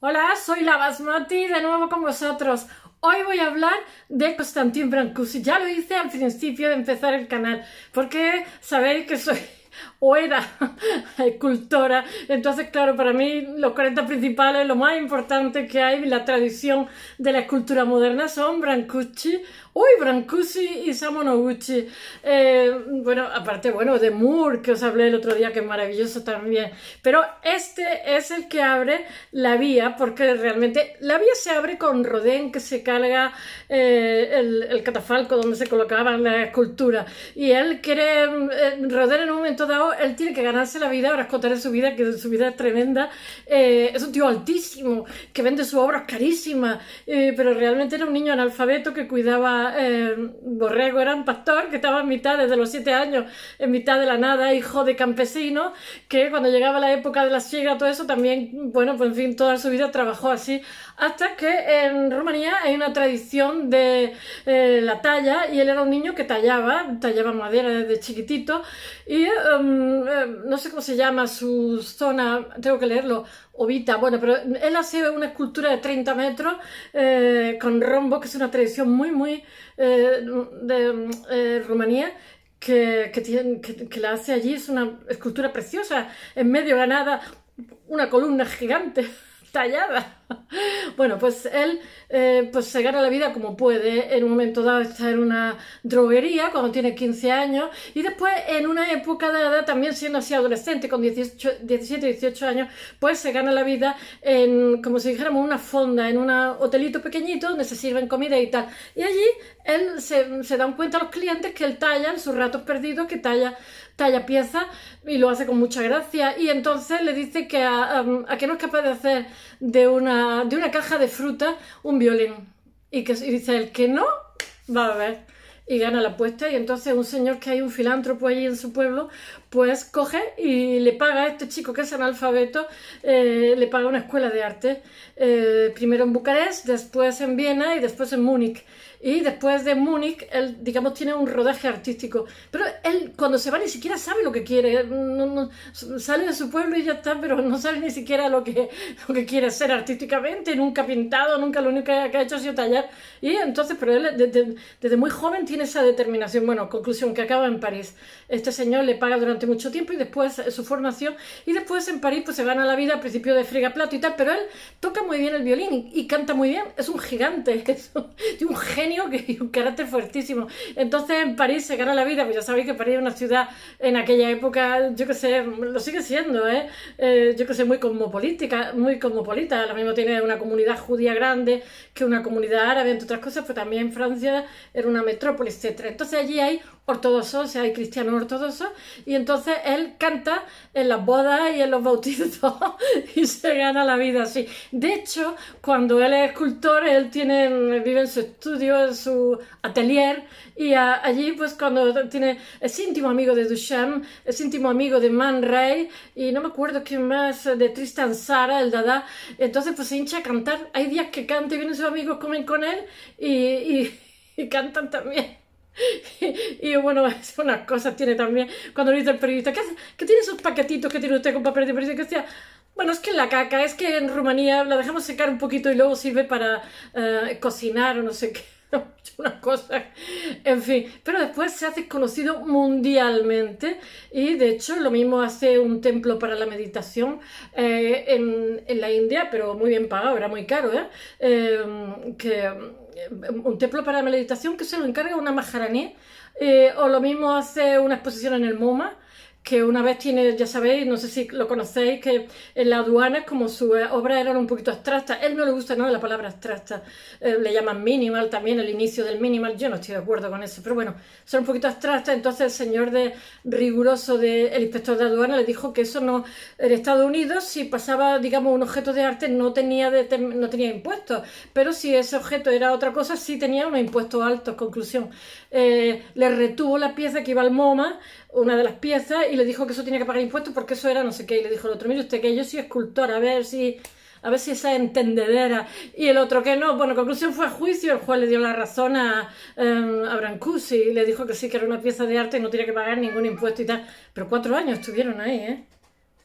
Hola, soy la Basmati de nuevo con vosotros. Hoy voy a hablar de Constantin Brancusi. Ya lo hice al principio de empezar el canal, porque sabéis que soy o era escultora. Entonces, claro, para mí los 40 principales, lo más importante que hay, en la tradición de la escultura moderna son Brancucci, uy, Brancusi y Samonoguchi! Eh, bueno, aparte, bueno, de Moore, que os hablé el otro día, que es maravilloso también, pero este es el que abre la vía, porque realmente la vía se abre con Rodin, que se carga eh, el, catafalco donde se colocaban las esculturas, y él quiere, eh, Rodén en un momento dado, él tiene que ganarse la vida, ahora escotaré su vida, que su vida es tremenda, es un tío altísimo, que vende sus obras carísimas, pero realmente era un niño analfabeto que cuidaba eh, borrego, era un pastor que estaba en mitad, desde los siete años, en mitad de la nada, hijo de campesino, que cuando llegaba la época de la siega, todo eso, también, bueno, pues en fin, toda su vida trabajó así hasta que en Rumanía hay una tradición de eh, la talla y él era un niño que tallaba, tallaba madera desde chiquitito y em, em, no sé cómo se llama su zona, tengo que leerlo, Ovita, bueno, pero él hace una escultura de 30 metros eh, con rombo, que es una tradición muy, muy eh, de Rumanía que, que, que, la hace allí, es una escultura preciosa, en medio ganada, una columna gigante tallada. Bueno, pues él eh, pues se gana la vida como puede. En un momento dado está en una droguería cuando tiene 15 años y después en una época dada, también siendo así adolescente, con 17, 18 años, pues se gana la vida en, como si dijéramos, una fonda, en un hotelito pequeñito donde se sirven comida y tal. Y allí él se, dan cuenta a los clientes que él talla en sus ratos perdidos, que talla talla pieza y lo hace con mucha gracia. Y entonces le dice que a, que no es capaz de hacer de una, de una caja de fruta un violín. Y, que, dice el que no, va a ver. Y gana la apuesta y entonces un señor que hay un filántropo allí en su pueblo, pues coge y le paga a este chico que es analfabeto, eh, le paga una escuela de arte, eh, primero en Bucarest, después en Viena y después en Múnich y después de Múnich, él, digamos, tiene un rodaje artístico. Pero él, cuando se va, ni siquiera sabe lo que quiere. sale de su pueblo y ya está, pero no sabe ni siquiera lo que, lo que quiere ser artísticamente. Nunca ha pintado, nunca lo único que ha hecho ha sido tallar. Y entonces, pero él desde, muy joven tiene esa determinación. Bueno, conclusión, que acaba en París. Este señor le paga durante mucho tiempo y después eh, su formación. Y después en París, pues se gana la vida al principio de friga plato y tal. Pero él toca muy bien el violín y, canta muy bien. Es un gigante, es un, un genio que, un carácter fuertísimo. Entonces en París se gana la vida, pues ya sabéis que París es una ciudad en aquella época, yo que sé, lo sigue siendo, ¿eh? eh yo que sé, muy cosmopolítica, muy cosmopolita. Ahora mismo tiene una comunidad judía grande que una comunidad árabe, entre otras cosas, pero también en Francia era una metrópolis, etc. Entonces allí hay ortodoxo, o sea, hay cristianos ortodoxos, y entonces él canta en las bodas y en los bautizos y se gana la vida así. De hecho, cuando él es escultor, él tiene, vive en su estudio, en su atelier, y allí pues cuando tiene, es íntimo amigo de Duchamp, es íntimo amigo de Man Ray, y no me acuerdo quién más, de Tristan Sara, el Dada, entonces pues se hincha a cantar, hay días que canta y vienen sus amigos, comen con él y cantan también. Y bueno, es una cosa tiene también, cuando dice el periodista, ¿qué, ¿qué, tiene esos paquetitos que tiene usted con papel de periodista? Que bueno, es que la caca, es que en Rumanía la dejamos secar un poquito y luego sirve para eh, cocinar o no sé qué una cosa, en fin, pero después se hace conocido mundialmente y de hecho lo mismo hace un templo para la meditación eh, en, la India, pero muy bien pagado, era muy caro, ¿eh? eh que eh, un templo para la meditación que se lo encarga una majaraní eh, o lo mismo hace una exposición en el MoMA, que una vez tiene, ya sabéis, no sé si lo conocéis, que en la aduana, como su obra era un poquito abstracta él no le gusta nada la palabra abstracta, eh, le llaman minimal también, el inicio del minimal, yo no estoy de acuerdo con eso, pero bueno, son un poquito abstractas, entonces el señor de riguroso, de, el inspector de aduana, le dijo que eso no, en Estados Unidos, si pasaba, digamos, un objeto de arte, no tenía, no tenía impuestos, pero si ese objeto era otra cosa, sí tenía unos impuestos altos, conclusión. Eh, le retuvo la pieza que iba al MoMA, una de las piezas y le dijo que eso tenía que pagar impuestos porque eso era no sé qué. Y le dijo el otro, mire usted que yo soy escultor, a ver si a ver si esa entendedera. Y el otro que no. Bueno, conclusión fue a juicio, el juez le dio la razón a, um, y le dijo que sí, que era una pieza de arte y no tenía que pagar ningún impuesto y tal. Pero cuatro años estuvieron ahí, ¿eh?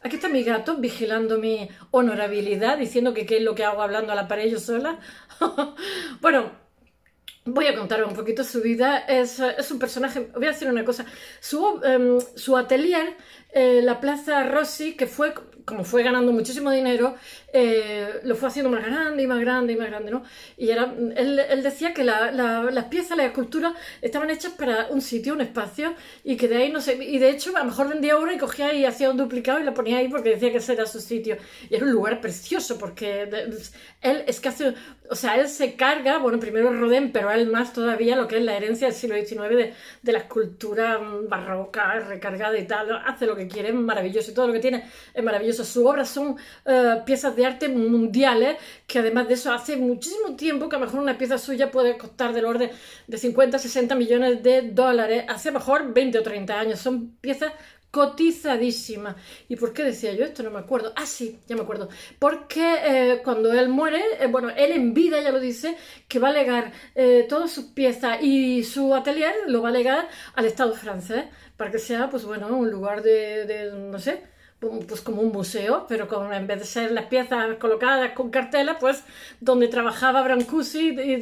Aquí está mi gato vigilando mi honorabilidad, diciendo que qué es lo que hago hablando a la pared yo sola. bueno, Voy a contar un poquito su vida. Es, un personaje, voy a decir una cosa. Su, em, atelier, eh, la Plaza Rossi, que fue, como fue ganando muchísimo dinero, eh, lo fue haciendo más grande y más grande y más grande, ¿no? Y era, él, decía que las piezas, las esculturas estaban hechas para un sitio, un espacio, y que de ahí no sé, y de hecho a lo mejor vendía una y cogía y hacía un duplicado y la ponía ahí porque decía que ese era su sitio. Y era un lugar precioso porque él es que o sea, él se carga, bueno, primero Rodin, pero él más todavía lo que es la herencia del siglo XIX de, de la escultura barroca, recargada y tal, hace lo que quiere, es maravilloso y todo lo que tiene es maravilloso. Sus obras son eh, piezas de arte mundiales, ¿eh? que además de eso hace muchísimo tiempo que a lo mejor una pieza suya puede costar del orden de 50, 60 millones de dólares, hace mejor 20 o 30 años, son piezas cotizadísimas. ¿Y por qué decía yo esto? No me acuerdo. Ah, sí, ya me acuerdo. Porque eh, cuando él muere, eh, bueno, él en vida ya lo dice, que va a legar todas sus piezas y su atelier lo va a legar al Estado francés, para que sea, pues bueno, un lugar de no sé, pues como un museo, pero con, en vez de ser las piezas colocadas con cartelas pues donde trabajaba Brancusi y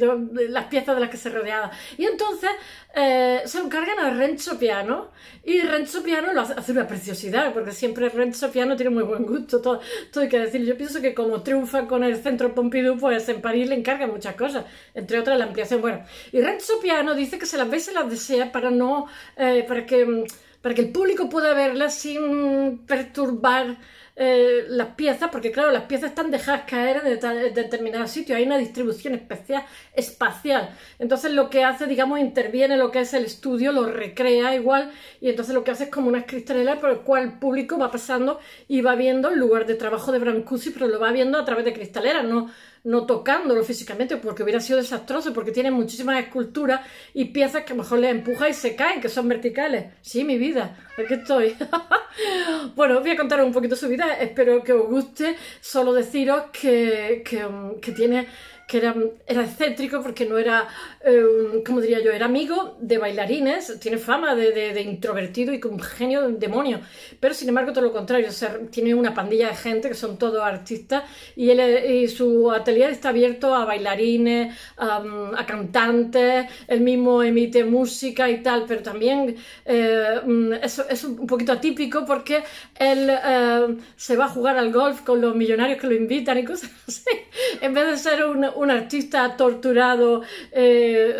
las piezas de las que se rodeaba. Y entonces eh, se encargan a Renzo Piano y Renzo Piano lo hace, una preciosidad, porque siempre Renzo Piano tiene muy buen gusto, todo, todo hay que decir. Yo pienso que como triunfa con el Centro Pompidou, pues en París le encargan muchas cosas, entre otras la ampliación. Bueno, y Renzo Piano dice que se las ve y se las desea para no, eh, para que mm, para que el público pueda verla sin perturbar eh, las piezas, porque claro, las piezas están dejadas caer en, determinados sitios, hay una distribución especial, espacial. Entonces lo que hace, digamos, interviene lo que es el estudio, lo recrea igual, y entonces lo que hace es como unas cristaleras por el cual el público va pasando y va viendo el lugar de trabajo de Brancusi, pero lo va viendo a través de cristaleras, no no tocándolo físicamente porque hubiera sido desastroso, porque tiene muchísimas esculturas y piezas que a lo mejor le empuja y se caen, que son verticales. Sí, mi vida, aquí estoy. bueno, os voy a contar un poquito su vida, espero que os guste, solo deciros que, que tiene que era, era excéntrico porque no era, eh, como diría yo, era amigo de bailarines, tiene fama de, introvertido y con genio demonio, pero sin embargo todo lo contrario, tiene una pandilla de gente que son todos artistas y, su atelier está abierto a bailarines, mm, a, cantantes, él mismo emite música y tal, pero también eh, mm, es, un poquito atípico porque él eh, se va a jugar al golf con los millonarios que lo invitan y cosas así, en vez de ser un un artista torturado eh,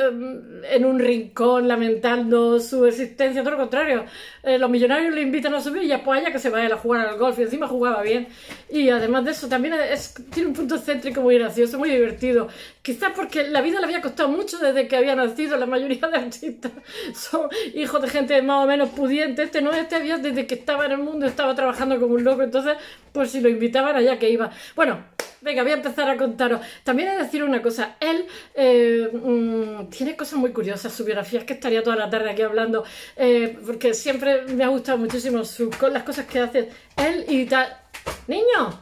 en un rincón lamentando su existencia, todo lo contrario. Eh, los millonarios le invitan a y ya pues allá que se vaya a jugar al golf y encima jugaba bien. Y además de eso, también es, tiene un punto céntrico muy gracioso, muy divertido. Quizás porque la vida le había costado mucho desde que había nacido, la mayoría de artistas son hijos de gente más o menos pudiente. Este no, este había desde que estaba en el mundo, estaba trabajando como un loco, entonces, pues si lo invitaban allá que iba. Bueno, venga, voy a empezar a contaros. También decir una cosa, él eh, mm, tiene cosas muy curiosas, su biografía es que estaría toda la tarde aquí hablando, eh, porque siempre me ha gustado muchísimo las cosas que hace él y tal. Niño,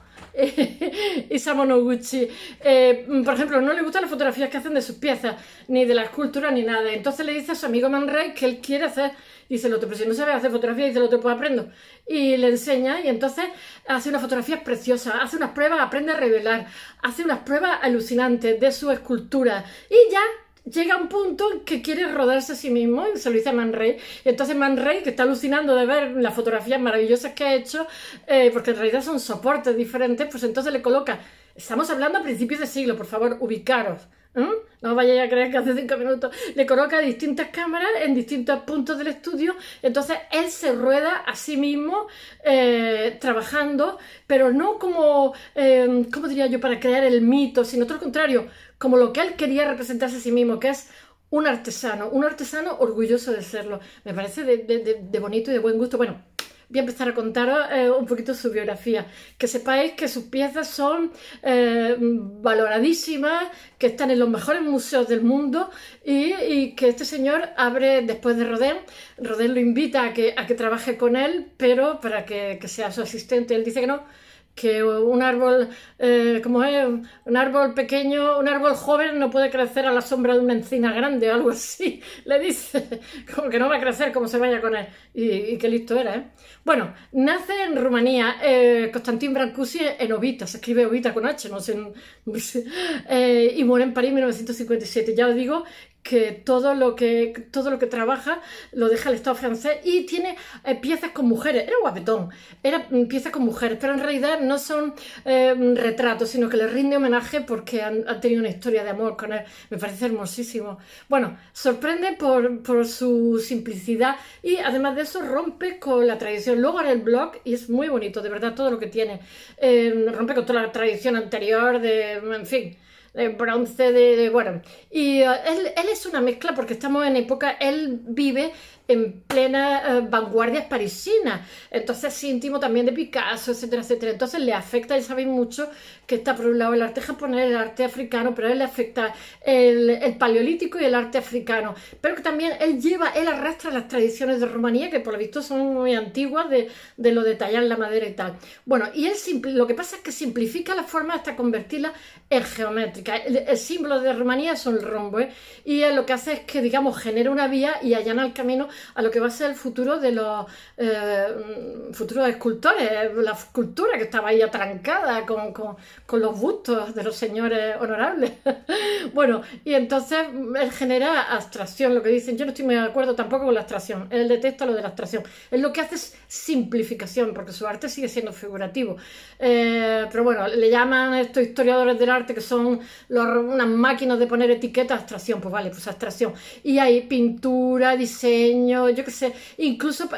y Samonoguchi eh, mm, por ejemplo, no le gustan las fotografías que hacen de sus piezas, ni de la escultura, ni nada. Entonces le dice a su amigo Man que él quiere hacer. Dice el otro, pero si no sabe hacer fotografía, dice el otro, pues aprendo. Y le enseña, y entonces hace unas fotografías preciosas, hace unas pruebas, aprende a revelar, hace unas pruebas alucinantes de su escultura. Y ya llega un punto en que quiere rodarse a sí mismo, y se lo dice a Man Y entonces Man que está alucinando de ver las fotografías maravillosas que ha hecho, eh, porque en realidad son soportes diferentes, pues entonces le coloca. Estamos hablando a principios de siglo, por favor, ubicaros. No No vayáis a creer que hace cinco minutos le coloca distintas cámaras en distintos puntos del estudio. Entonces él se rueda a sí mismo eh, trabajando, pero no como, eh, ¿cómo diría yo?, para crear el mito, sino todo lo contrario, como lo que él quería representarse a sí mismo, que es un artesano, un artesano orgulloso de serlo. Me parece de, bonito y de buen gusto. Bueno, voy a empezar a contaros eh, un poquito su biografía. Que sepáis que sus piezas son eh, valoradísimas, que están en los mejores museos del mundo y, que este señor abre después de Rodin. Rodin lo invita a que, trabaje con él, pero para que, que sea su asistente. Él dice que no, que un árbol, eh, como es, un árbol pequeño, un árbol joven no puede crecer a la sombra de una encina grande o algo así, le dice, como que no va a crecer como se vaya con él, y, qué listo era, ¿eh? Bueno, nace en Rumanía eh, Constantin Brancusi en Ovita, se escribe Ovita con H, no sé, eh, y muere en París en 1957, ya os digo que todo lo que todo lo que trabaja lo deja el Estado francés y tiene eh, piezas con mujeres. Era guapetón, era mm, piezas con mujeres, pero en realidad no son eh, retratos, sino que le rinde homenaje porque han, tenido una historia de amor con él. Me parece hermosísimo. Bueno, sorprende por, su simplicidad y además de eso rompe con la tradición. Luego en el blog y es muy bonito, de verdad, todo lo que tiene. Eh, rompe con toda la tradición anterior de, en fin de bronce de, bueno. Y eh, él, él, es una mezcla porque estamos en época, él vive en plenas eh, vanguardias parisinas... Entonces es íntimo también de Picasso, etcétera, etcétera. Entonces le afecta, ya sabéis mucho, que está por un lado el arte japonés, el arte africano, pero a él le afecta el, paleolítico y el arte africano. Pero que también él lleva, él arrastra las tradiciones de Rumanía, que por lo visto son muy antiguas, de, lo de tallar la madera y tal. Bueno, y él lo que pasa es que simplifica la forma... hasta convertirla en geométrica... El, símbolo de Rumanía son un rombo, ¿eh? y él lo que hace es que, digamos, genera una vía y allana el camino a lo que va a ser el futuro de los eh, futuros escultores, eh, la escultura que estaba ahí atrancada con, los bustos de los señores honorables. bueno, y entonces él genera abstracción, lo que dicen, yo no estoy muy de acuerdo tampoco con la abstracción, él detesta lo de la abstracción, es lo que hace es simplificación, porque su arte sigue siendo figurativo. Eh, pero bueno, le llaman estos historiadores del arte que son unas máquinas de poner etiquetas, abstracción, pues vale, pues abstracción. Y hay pintura, diseño, yo qué sé, incluso,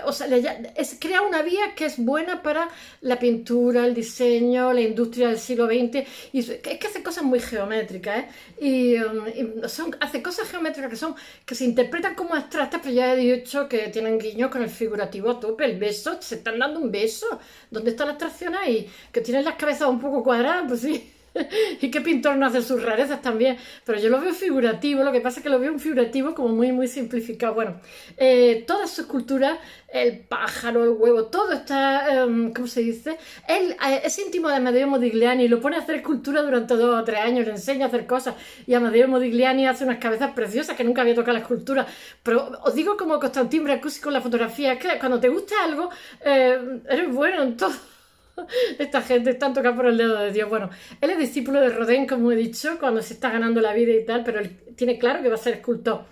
crea una vía que es buena para la pintura, el diseño, la industria del siglo XX, y es que hace cosas muy geométricas, ¿eh? y, um, son, hace cosas geométricas que son, que se interpretan como abstractas, pero ya he dicho que tienen guiños con el figurativo tope, el beso, se están dando un beso, ¿dónde están la tracciones ahí? Que tienen las cabezas un poco cuadradas, pues sí y qué pintor no hace sus rarezas también, pero yo lo veo figurativo, lo que pasa es que lo veo un figurativo como muy, muy simplificado. Bueno, eh, su escultura, el pájaro, el huevo, todo está, em, ¿cómo se dice? Él eh, es íntimo de Amadeo Modigliani, lo pone a hacer escultura durante dos o tres años, le enseña a hacer cosas, y Amadeo Modigliani hace unas cabezas preciosas que nunca había tocado la escultura, pero os digo como Constantín Brancusi con la fotografía, es que cuando te gusta algo, eh, eres bueno en todo Esta gente está tocando por el dedo de Dios. Bueno, él es discípulo de Rodin, como he dicho, cuando se está ganando la vida y tal, pero él tiene claro que va a ser escultor.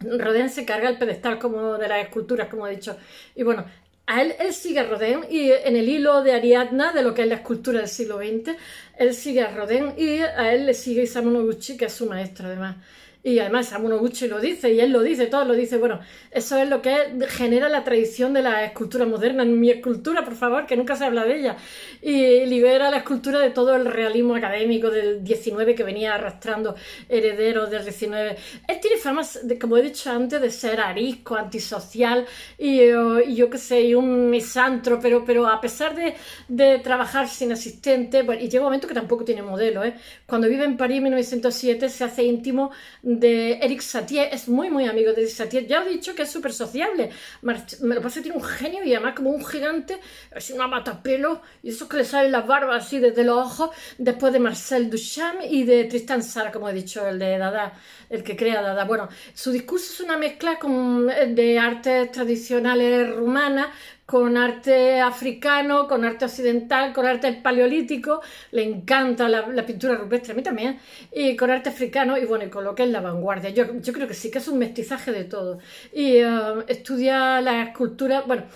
Rodin se carga el pedestal como de las esculturas, como he dicho. Y bueno, a él, él, sigue a Rodin y en el hilo de Ariadna, de lo que es la escultura del siglo XX, él sigue a Rodin y a él le sigue Isamu Noguchi, que es su maestro además. Y además mucho gucci lo dice, y él lo dice, todos lo dice. Bueno, eso es lo que genera la tradición de la escultura moderna. Mi escultura, por favor, que nunca se habla de ella. Y libera la escultura de todo el realismo académico del 19 que venía arrastrando herederos del 19. Él tiene fama, como he dicho antes, de ser arisco, antisocial y, oh, yo qué sé, y un misantro, pero, pero a pesar de, de trabajar sin asistente, y llega un momento que tampoco tiene modelo. ¿eh? Cuando vive en París en 1907 se hace íntimo de Eric Satie, es muy, muy amigo de Eric Satie. Ya he dicho que es súper sociable. Me lo pasa, tiene un genio y además como un gigante, es una matapelo y eso que le salen las barbas así desde los ojos. Después de Marcel Duchamp y de Tristan Sara, como he dicho, el de Dada, el que crea Dada. Bueno, su discurso es una mezcla eh, de artes tradicionales rumanas con arte africano, con arte occidental, con arte paleolítico, le encanta la, pintura rupestre, a mí también, y con arte africano, y bueno, y con lo que es la vanguardia. Yo, yo creo que sí, que es un mestizaje de todo. Y um, estudia la escultura, bueno,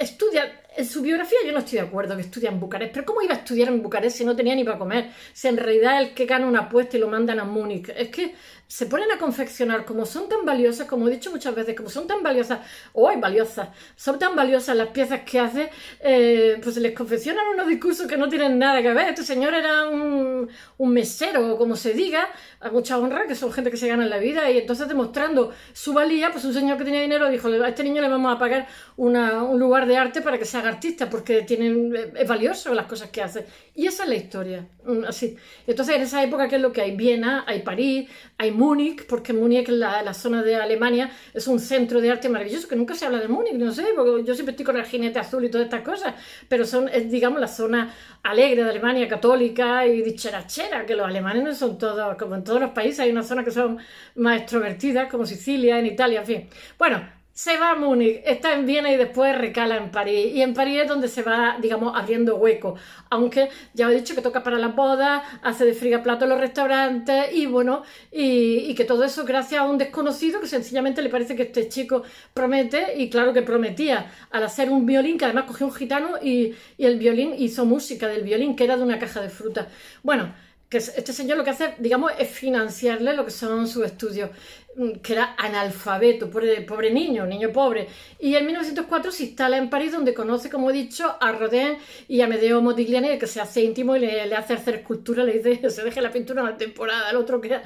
estudia, en su biografía yo no estoy de acuerdo que estudia en Bucarest, pero ¿cómo iba a estudiar en Bucarest si no tenía ni para comer? Si en realidad el que gana una apuesta y lo mandan a Múnich. Es que se ponen a confeccionar, como son tan valiosas, como he dicho muchas veces, como son tan valiosas, hoy oh, valiosas, son tan valiosas las piezas que hace, eh, pues les confeccionan unos discursos que no tienen nada que ver. Este señor era un, un mesero, como se diga, a mucha honra, que son gente que se gana en la vida, y entonces demostrando su valía, pues un señor que tenía dinero dijo, a este niño le vamos a pagar un lugar de arte para que se haga artista, porque tienen, eh, es valioso las cosas que hace. Y esa es la historia, mm, así. Entonces en esa época, ¿qué es lo que hay? Viena, hay París, hay Múnich, porque Múnich, la, la zona de Alemania, es un centro de arte maravilloso, que nunca se habla de Múnich, no sé, porque yo siempre estoy con el jinete azul y todas estas cosas, pero son, es, digamos, la zona alegre de Alemania, católica y dicharachera, que los alemanes no son todos, como en todos los países, hay una zona que son más extrovertidas, como Sicilia, en Italia, en fin. Bueno, se va a Múnich, está en Viena y después recala en París. Y en París es donde se va, digamos, abriendo hueco. Aunque ya he dicho que toca para las bodas, hace de frigaplato los restaurantes y bueno, y, que todo eso gracias a un desconocido que sencillamente le parece que este chico promete y claro que prometía al hacer un violín, que además cogió un gitano y, y el violín hizo música del violín que era de una caja de fruta. Bueno, que este señor lo que hace, digamos, es financiarle lo que son sus estudios. Mm, que era analfabeto, pobre, pobre niño, niño pobre. Y en 1904 se instala en París, donde conoce, como he dicho, a Rodin y a Medeo Modigliani, que se hace íntimo y le, hace hacer escultura, le dice se deje la pintura una temporada. El otro, que era,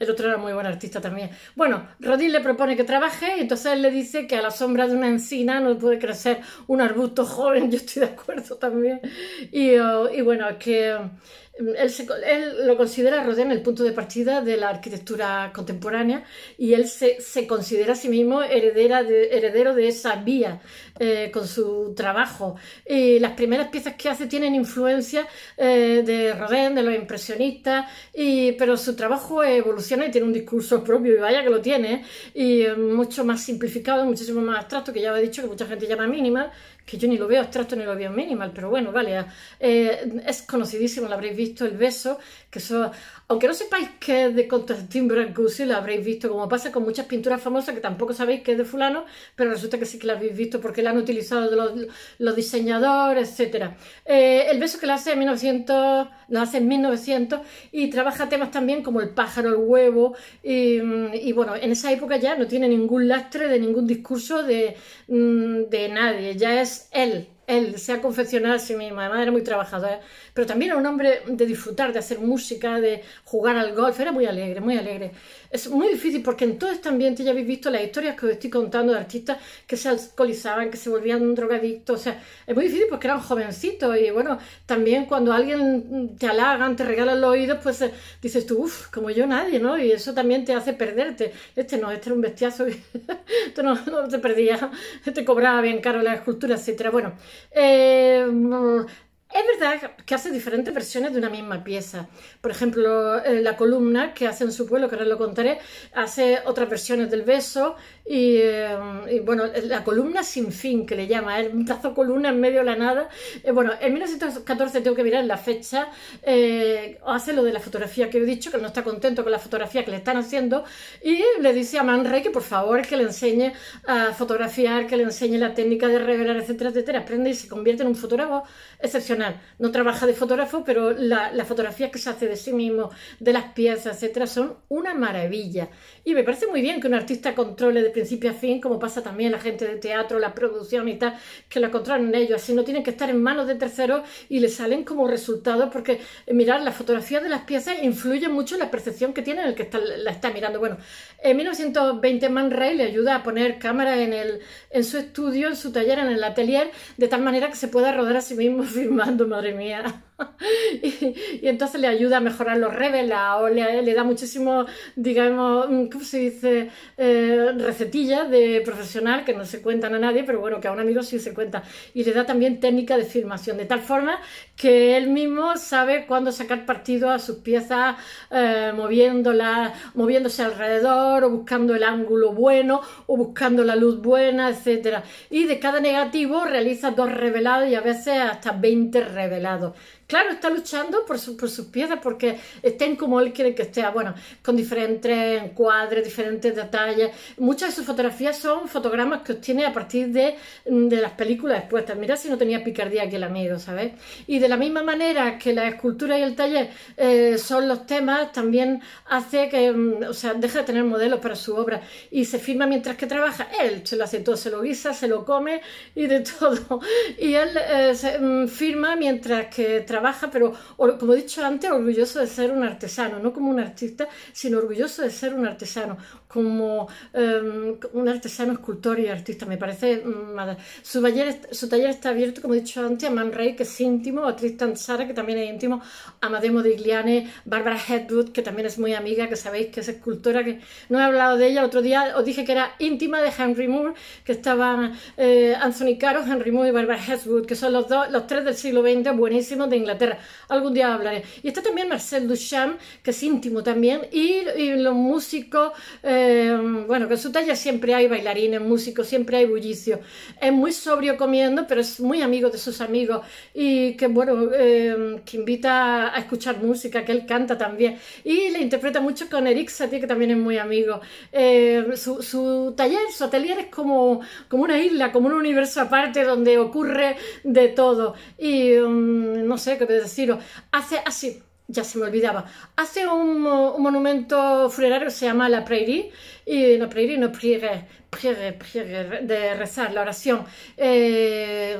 el otro era muy buen artista también. Bueno, Rodin le propone que trabaje y entonces él le dice que a la sombra de una encina no puede crecer un arbusto joven. Yo estoy de acuerdo también. Y, oh, bueno, es que... Él, lo considera Rodin el punto de partida de la arquitectura contemporánea y él se, considera a sí mismo heredero de esa vía eh, con su trabajo. Y las primeras piezas que hace tienen influencia eh, de Rodin, de los impresionistas, y, pero su trabajo evoluciona y tiene un discurso propio y vaya que lo tiene, y eh, mucho más simplificado, muchísimo más abstracto, que ya he dicho que mucha gente llama mínima, que yo ni lo veo abstracto ni lo veo minimal, pero bueno, vale, eh, es conocidísimo, lo habréis visto, el beso, que eso aunque no sepáis que es de Constantin Brancusi, lo habréis visto, como pasa con muchas pinturas famosas que tampoco sabéis que es de fulano, pero resulta que sí que la habéis visto porque la han utilizado los, diseñadores, etc. Eh, el beso que la hace en 1900, lo hace en 1900 y trabaja temas también como el pájaro, el huevo, y, bueno, en esa época ya no tiene ningún lastre de ningún discurso de, mm, de nadie, ya es él, él se ha confeccionado a sí mismo, además era muy trabajadora pero también era un hombre de disfrutar, de hacer música, de jugar al golf, era muy alegre, muy alegre es muy difícil porque en todo este ya habéis visto las historias que os estoy contando de artistas que se alcoholizaban, que se volvían drogadictos. O sea, es muy difícil porque eran jovencitos y bueno, también cuando alguien te halagan, te regalan los oídos, pues eh, dices tú, uff, como yo nadie, ¿no? Y eso también te hace perderte. Este no, este era un bestiazo, este no, te perdía, te cobraba bien caro la escultura, etcétera. Bueno, eh, que hace diferentes versiones de una misma pieza. Por ejemplo, eh, la columna que hace en su pueblo, que ahora lo contaré, hace otras versiones del beso y, eh, bueno, la columna sin fin que le llama, el ¿eh? brazo columna en medio de la nada. bueno, en 1914 tengo que mirar la fecha, hace lo de la fotografía que he dicho, que no está contento con la fotografía que le están haciendo y le dice a Manrey que por favor que le enseñe a fotografiar, que le enseñe la técnica de revelar, etcétera, etcétera. Aprende y se convierte en un fotógrafo excepcional no trabaja de fotógrafo, pero la, las fotografías que se hace de sí mismo, de las piezas, etcétera, son una maravilla. Y me parece muy bien que un artista controle de principio a fin, como pasa también la gente de teatro, la producción y tal, que la controlan ellos. Así no tienen que estar en manos de terceros y le salen como resultado, porque eh, mirar las fotografías de las piezas influye mucho en la percepción que tiene el que la está mirando. Bueno, en 1920 Man Ray le ayuda a poner cámara en, en su estudio, en su taller, en el atelier, de tal manera que se pueda rodar a sí mismo filmando var det mer? y, entonces le ayuda a mejorar los revelados, le, da muchísimo, digamos, mm, ¿cómo se dice? Eh, recetillas de profesional que no se cuentan a nadie, pero bueno, que a un amigo sí se cuenta. Y le da también técnica de filmación, de tal forma que él mismo sabe cuándo sacar partido a sus piezas eh, moviéndose alrededor o buscando el ángulo bueno o buscando la luz buena, etcétera Y de cada negativo realiza dos revelados y a veces hasta 20 revelados Claro, está luchando por, sus piezas porque estén como él quiere que esté, bueno, con diferentes encuadres, diferentes detalles. Muchas de sus fotografías son fotogramas que obtiene a partir mm, de, las películas expuestas. Mira si no tenía picardía aquí el amigo, ¿sabes? Y de la misma manera que la escultura y el taller eh, son los temas, también hace que, mm, o sea, deja de tener modelos para su obra y se firma mientras que trabaja. Él se lo hace todo, se lo guisa, se lo come y de todo. Y él eh, se, mm, firma mientras que trabaja trabaja, pero como he dicho antes, orgulloso de ser un artesano, no como un artista, sino orgulloso de ser un artesano, como em, un artesano escultor y artista, me parece mm, Su taller, su taller está abierto, como he dicho antes, a Man Ray, que es íntimo, a Tristan Sara, que también es íntimo, a Mademo Igliane, Barbara Headwood que también es muy amiga, que sabéis que es escultora, que no he hablado de ella, otro día os dije que era íntima de Henry Moore, que estaban eh, Anthony Caro, Henry Moore y Barbara Headwood que son los, dos, los tres del siglo XX buenísimos de Inglaterra. Algún día hablaré. Y está también Marcel Duchamp, que es íntimo también, y, los músicos, eh, bueno, que en su talla siempre hay bailarines, músicos, siempre hay bullicio. Es muy sobrio comiendo, pero es muy amigo de sus amigos y que, bueno, eh, que invita a escuchar música, que él canta también. Y le interpreta mucho con Eric Satie, que también es muy amigo. Eh, su, taller, su atelier es como, como una isla, como un universo aparte donde ocurre de todo. Y mm, no sé, que qué deciros, hace así, ah, ya se me olvidaba, hace un, un monumento funerario, se llama La Prairie, y la Prairie, no Prairie, de rezar, la oración. Eh,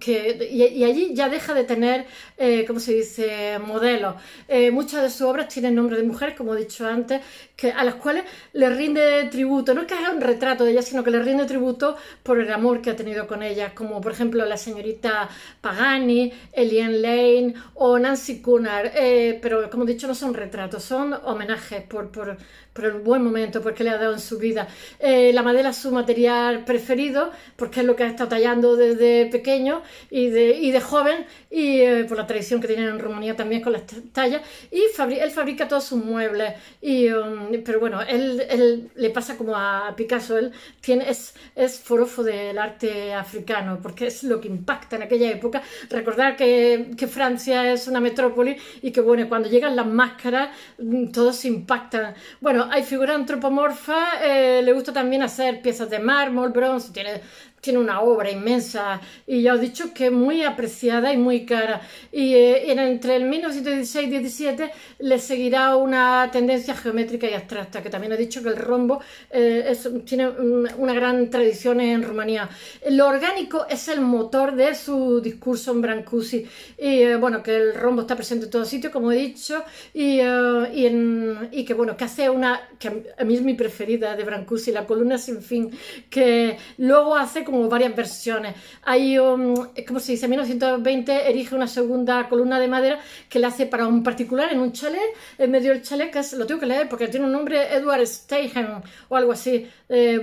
que, y, allí ya deja de tener, eh, como se dice?, modelo eh, muchas de sus obras tienen nombre de mujeres, como he dicho antes, que, a las cuales le rinde tributo. No es que sea un retrato de ella, sino que le rinde tributo por el amor que ha tenido con ellas, como por ejemplo la señorita Pagani, Eliane Lane o Nancy Cunard. pero como he dicho, no son retratos, son homenajes por, por el buen momento, porque le ha dado en su vida. la madera su material preferido, porque es lo que ha estado tallando desde pequeño y de, de joven, y eh, por la tradición que tienen en Rumanía también con las tallas, y él fabrica todos sus muebles, y, um, pero bueno, él, le pasa como a Picasso, él tiene, es, es forofo del arte africano, porque es lo que impacta en aquella época. Recordar que, Francia es una metrópoli y que bueno, cuando llegan las máscaras, mm, todos se impactan. Bueno, hay figuras antropomorfas, eh, le gusta también hacer piezas de mármol, bronce, tiene tiene una obra inmensa y ya os he dicho que muy apreciada y muy cara. Y eh, entre el 1916 y 17 le seguirá una tendencia geométrica y abstracta, que también he dicho que el rombo eh, tiene mm, una gran tradición en Rumanía. Lo orgánico es el motor de su discurso en Brancusi. Y eh, bueno, que el rombo está presente en todo sitio, como he dicho, y, y que bueno, que hace una, que a mí es mi preferida de Brancusi, la columna sin fin, que luego hace como varias versiones. Hay, un. Eh, como se dice, en 1920 erige una segunda columna de madera que la hace para un particular en un chalet, en medio del chalet, que lo tengo que leer porque tiene un nombre Edward Steigen o algo así, eh,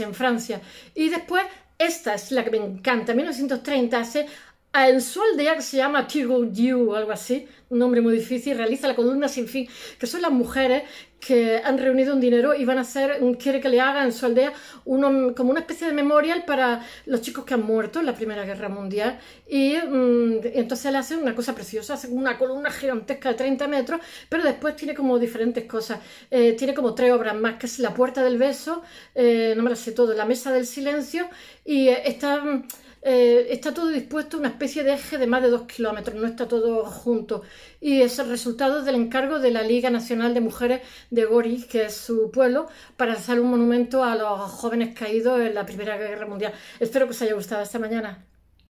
en Francia. Y después, esta es la que me encanta, 1930 hace en su aldea, que se llama Tigo you o algo así, un nombre muy difícil, realiza la columna sin fin, que son las mujeres que han reunido un dinero y van a hacer, quiere que le haga en su aldea como una especie de memorial para los chicos que han muerto en la Primera Guerra Mundial. Y mm, entonces le hacen una cosa preciosa, hacen una columna gigantesca de 30 metros, pero después tiene como diferentes cosas. Eh, tiene como tres obras más, que es La Puerta del Beso, eh, no me todo, La Mesa del Silencio, y eh, esta... Mm, eh, está todo dispuesto una especie de eje de más de dos kilómetros, no está todo junto. Y es el resultado del encargo de la Liga Nacional de Mujeres de Gori, que es su pueblo, para hacer un monumento a los jóvenes caídos en la Primera Guerra Mundial. Espero que os haya gustado esta mañana.